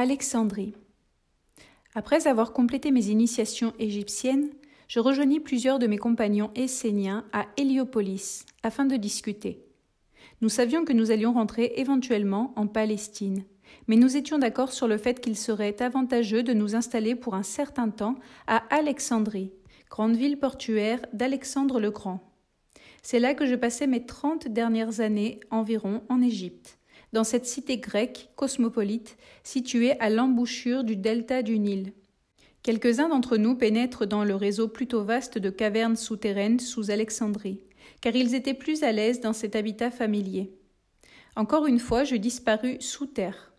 Alexandrie. Après avoir complété mes initiations égyptiennes, je rejoignis plusieurs de mes compagnons esséniens à Héliopolis afin de discuter. Nous savions que nous allions rentrer éventuellement en Palestine, mais nous étions d'accord sur le fait qu'il serait avantageux de nous installer pour un certain temps à Alexandrie, grande ville portuaire d'Alexandre le Grand. C'est là que je passais mes trente dernières années environ en Égypte dans cette cité grecque cosmopolite située à l'embouchure du delta du Nil. Quelques-uns d'entre nous pénètrent dans le réseau plutôt vaste de cavernes souterraines sous Alexandrie, car ils étaient plus à l'aise dans cet habitat familier. Encore une fois, je disparus sous terre.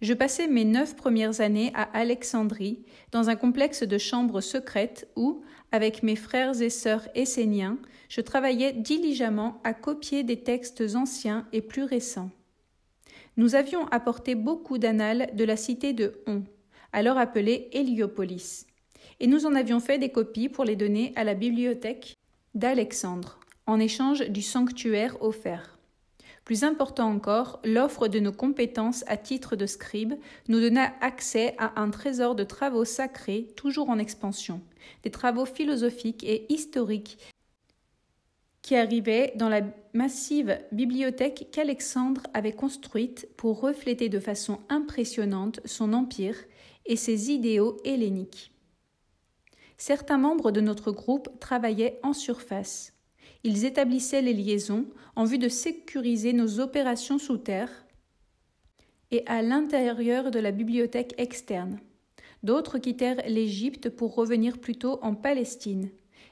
Je passai mes neuf premières années à Alexandrie, dans un complexe de chambres secrètes où, avec mes frères et sœurs esséniens, je travaillais diligemment à copier des textes anciens et plus récents. Nous avions apporté beaucoup d'annales de la cité de Hon, alors appelée Héliopolis, et nous en avions fait des copies pour les donner à la bibliothèque d'Alexandre, en échange du sanctuaire offert. Plus important encore, l'offre de nos compétences à titre de scribe nous donna accès à un trésor de travaux sacrés toujours en expansion, des travaux philosophiques et historiques qui arrivait dans la massive bibliothèque qu'Alexandre avait construite pour refléter de façon impressionnante son empire et ses idéaux helléniques. Certains membres de notre groupe travaillaient en surface. Ils établissaient les liaisons en vue de sécuriser nos opérations sous terre et à l'intérieur de la bibliothèque externe. D'autres quittèrent l'Égypte pour revenir plutôt en Palestine,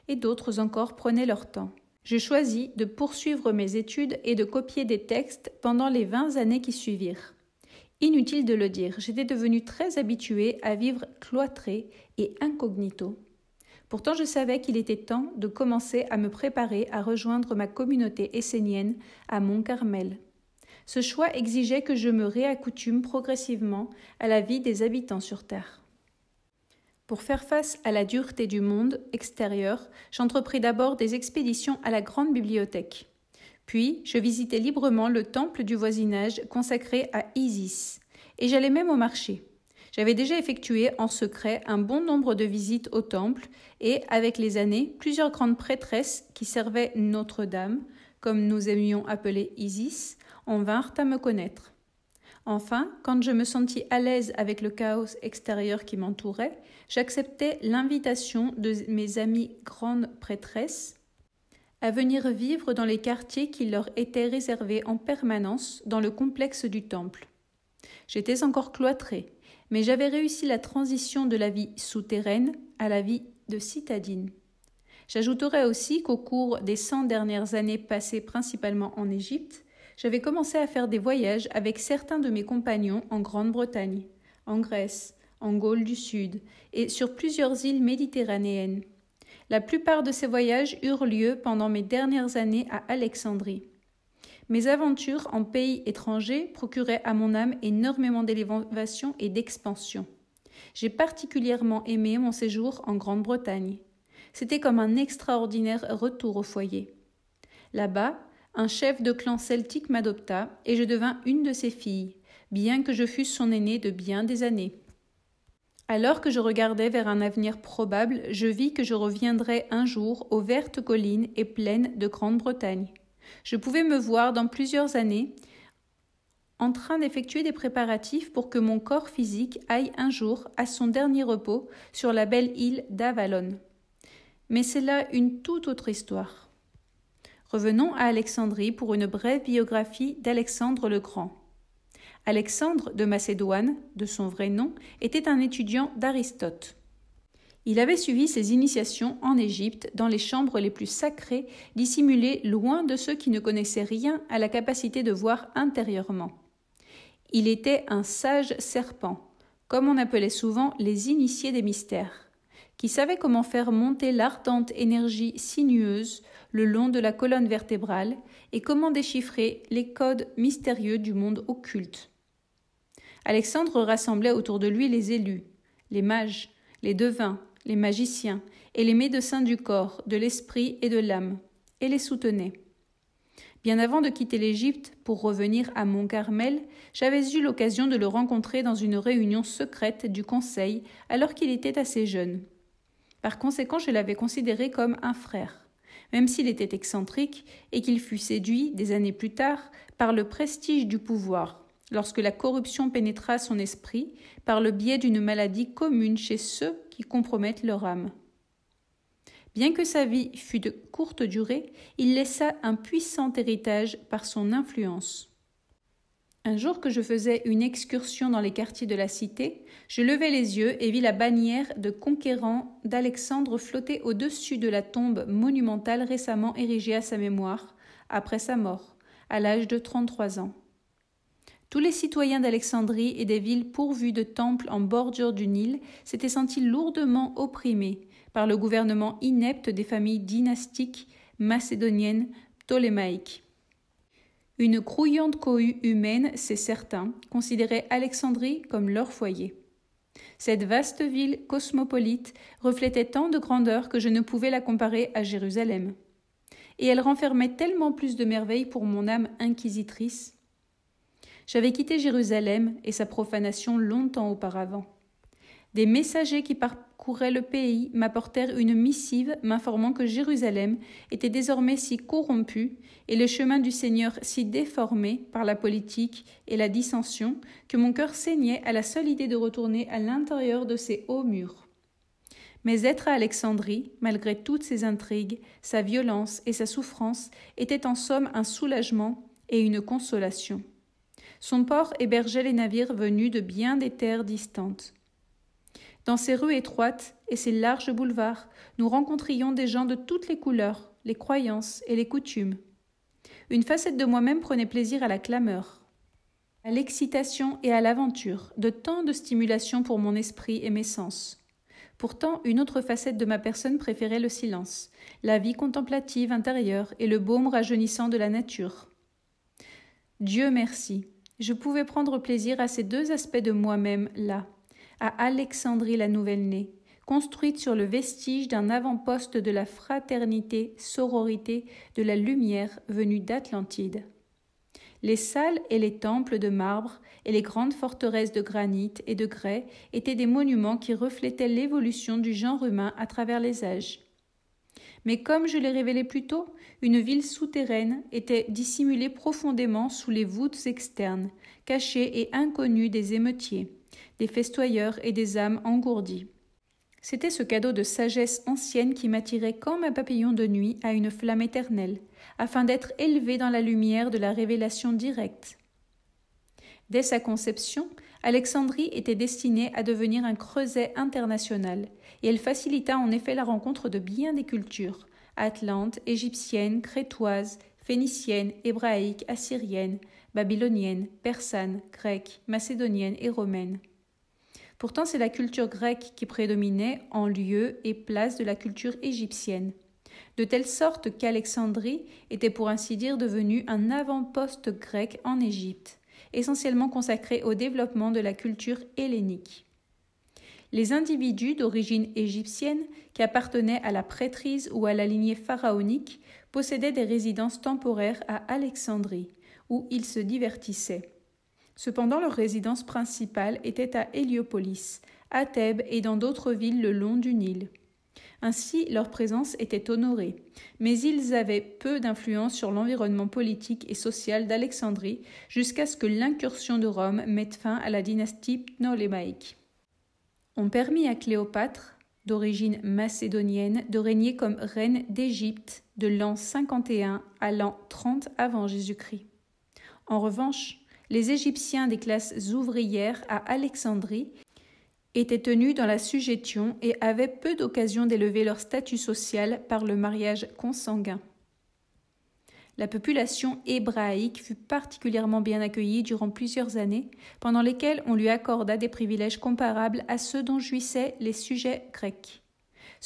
et d'autres encore prenaient leur temps. Je choisis de poursuivre mes études et de copier des textes pendant les vingt années qui suivirent. Inutile de le dire, j'étais devenue très habituée à vivre cloîtrée et incognito. Pourtant, je savais qu'il était temps de commencer à me préparer à rejoindre ma communauté essénienne à Mont-Carmel. Ce choix exigeait que je me réaccoutume progressivement à la vie des habitants sur Terre. Pour faire face à la dureté du monde extérieur, j'entrepris d'abord des expéditions à la grande bibliothèque. Puis, je visitais librement le temple du voisinage consacré à Isis, et j'allais même au marché. J'avais déjà effectué en secret un bon nombre de visites au temple, et avec les années, plusieurs grandes prêtresses qui servaient Notre-Dame, comme nous aimions appeler Isis, en vinrent à me connaître. Enfin, quand je me sentis à l'aise avec le chaos extérieur qui m'entourait, j'acceptais l'invitation de mes amies grandes prêtresses à venir vivre dans les quartiers qui leur étaient réservés en permanence dans le complexe du temple. J'étais encore cloîtrée, mais j'avais réussi la transition de la vie souterraine à la vie de citadine. J'ajouterai aussi qu'au cours des cent dernières années passées principalement en Égypte, j'avais commencé à faire des voyages avec certains de mes compagnons en Grande-Bretagne, en Grèce, en Gaule du Sud et sur plusieurs îles méditerranéennes. La plupart de ces voyages eurent lieu pendant mes dernières années à Alexandrie. Mes aventures en pays étrangers procuraient à mon âme énormément d'élévation et d'expansion. J'ai particulièrement aimé mon séjour en Grande-Bretagne. C'était comme un extraordinaire retour au foyer. Là-bas, un chef de clan celtique m'adopta et je devins une de ses filles, bien que je fusse son aînée de bien des années. Alors que je regardais vers un avenir probable, je vis que je reviendrais un jour aux vertes collines et plaines de Grande-Bretagne. Je pouvais me voir dans plusieurs années en train d'effectuer des préparatifs pour que mon corps physique aille un jour à son dernier repos sur la belle île d'Avalon. Mais c'est là une toute autre histoire. Revenons à Alexandrie pour une brève biographie d'Alexandre le Grand. Alexandre de Macédoine, de son vrai nom, était un étudiant d'Aristote. Il avait suivi ses initiations en Égypte dans les chambres les plus sacrées, dissimulées loin de ceux qui ne connaissaient rien à la capacité de voir intérieurement. Il était un sage serpent, comme on appelait souvent les initiés des mystères qui savait comment faire monter l'ardente énergie sinueuse le long de la colonne vertébrale et comment déchiffrer les codes mystérieux du monde occulte. Alexandre rassemblait autour de lui les élus, les mages, les devins, les magiciens et les médecins du corps, de l'esprit et de l'âme, et les soutenait. Bien avant de quitter l'Égypte pour revenir à Mont Carmel, j'avais eu l'occasion de le rencontrer dans une réunion secrète du Conseil alors qu'il était assez jeune. Par conséquent, je l'avais considéré comme un frère, même s'il était excentrique et qu'il fut séduit, des années plus tard, par le prestige du pouvoir, lorsque la corruption pénétra son esprit par le biais d'une maladie commune chez ceux qui compromettent leur âme. Bien que sa vie fût de courte durée, il laissa un puissant héritage par son influence. Un jour que je faisais une excursion dans les quartiers de la cité, je levai les yeux et vis la bannière de conquérant d'Alexandre flotter au-dessus de la tombe monumentale récemment érigée à sa mémoire, après sa mort, à l'âge de 33 ans. Tous les citoyens d'Alexandrie et des villes pourvues de temples en bordure du Nil s'étaient sentis lourdement opprimés par le gouvernement inepte des familles dynastiques macédoniennes ptolémaïques. Une crouillante cohue humaine, c'est certain, considérait Alexandrie comme leur foyer. Cette vaste ville cosmopolite reflétait tant de grandeur que je ne pouvais la comparer à Jérusalem. Et elle renfermait tellement plus de merveilles pour mon âme inquisitrice. J'avais quitté Jérusalem et sa profanation longtemps auparavant. Des messagers qui, partent le pays m'apportèrent une missive m'informant que Jérusalem était désormais si corrompue et le chemin du Seigneur si déformé par la politique et la dissension que mon cœur saignait à la seule idée de retourner à l'intérieur de ses hauts murs. Mais être à Alexandrie, malgré toutes ses intrigues, sa violence et sa souffrance, était en somme un soulagement et une consolation. Son port hébergeait les navires venus de bien des terres distantes. Dans ces rues étroites et ces larges boulevards, nous rencontrions des gens de toutes les couleurs, les croyances et les coutumes. Une facette de moi-même prenait plaisir à la clameur, à l'excitation et à l'aventure, de tant de stimulation pour mon esprit et mes sens. Pourtant, une autre facette de ma personne préférait le silence, la vie contemplative intérieure et le baume rajeunissant de la nature. Dieu merci, je pouvais prendre plaisir à ces deux aspects de moi-même là à Alexandrie la Nouvelle-Née, construite sur le vestige d'un avant-poste de la fraternité sororité de la lumière venue d'Atlantide. Les salles et les temples de marbre et les grandes forteresses de granit et de grès étaient des monuments qui reflétaient l'évolution du genre humain à travers les âges. Mais comme je l'ai révélé plus tôt, une ville souterraine était dissimulée profondément sous les voûtes externes, cachée et inconnue des émeutiers des festoyeurs et des âmes engourdies. C'était ce cadeau de sagesse ancienne qui m'attirait comme un papillon de nuit à une flamme éternelle, afin d'être élevé dans la lumière de la révélation directe. Dès sa conception, Alexandrie était destinée à devenir un creuset international, et elle facilita en effet la rencontre de bien des cultures atlantes, égyptiennes, crétoises, phéniciennes, hébraïques, assyriennes, babylonienne, persane, grecque, macédonienne et romaine. Pourtant, c'est la culture grecque qui prédominait en lieu et place de la culture égyptienne, de telle sorte qu'Alexandrie était pour ainsi dire devenue un avant-poste grec en Égypte, essentiellement consacré au développement de la culture hellénique. Les individus d'origine égyptienne qui appartenaient à la prêtrise ou à la lignée pharaonique possédaient des résidences temporaires à Alexandrie, où ils se divertissaient. Cependant, leur résidence principale était à Héliopolis, à Thèbes et dans d'autres villes le long du Nil. Ainsi, leur présence était honorée, mais ils avaient peu d'influence sur l'environnement politique et social d'Alexandrie jusqu'à ce que l'incursion de Rome mette fin à la dynastie ptolémaïque. On permit à Cléopâtre, d'origine macédonienne, de régner comme reine d'Égypte de l'an 51 à l'an 30 avant Jésus-Christ. En revanche, les Égyptiens des classes ouvrières à Alexandrie étaient tenus dans la sujétion et avaient peu d'occasion d'élever leur statut social par le mariage consanguin. La population hébraïque fut particulièrement bien accueillie durant plusieurs années, pendant lesquelles on lui accorda des privilèges comparables à ceux dont jouissaient les sujets grecs.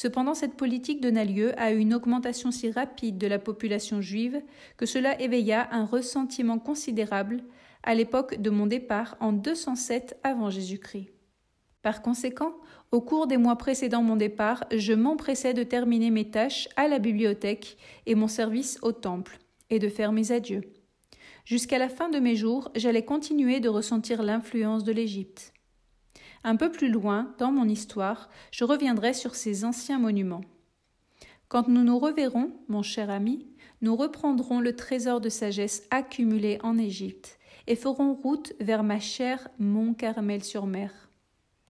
Cependant, cette politique donna lieu à une augmentation si rapide de la population juive que cela éveilla un ressentiment considérable à l'époque de mon départ en 207 avant Jésus-Christ. Par conséquent, au cours des mois précédant mon départ, je m'empressais de terminer mes tâches à la bibliothèque et mon service au temple, et de faire mes adieux. Jusqu'à la fin de mes jours, j'allais continuer de ressentir l'influence de l'Égypte. Un peu plus loin, dans mon histoire, je reviendrai sur ces anciens monuments. Quand nous nous reverrons, mon cher ami, nous reprendrons le trésor de sagesse accumulé en Égypte et ferons route vers ma chère Mont Carmel sur mer.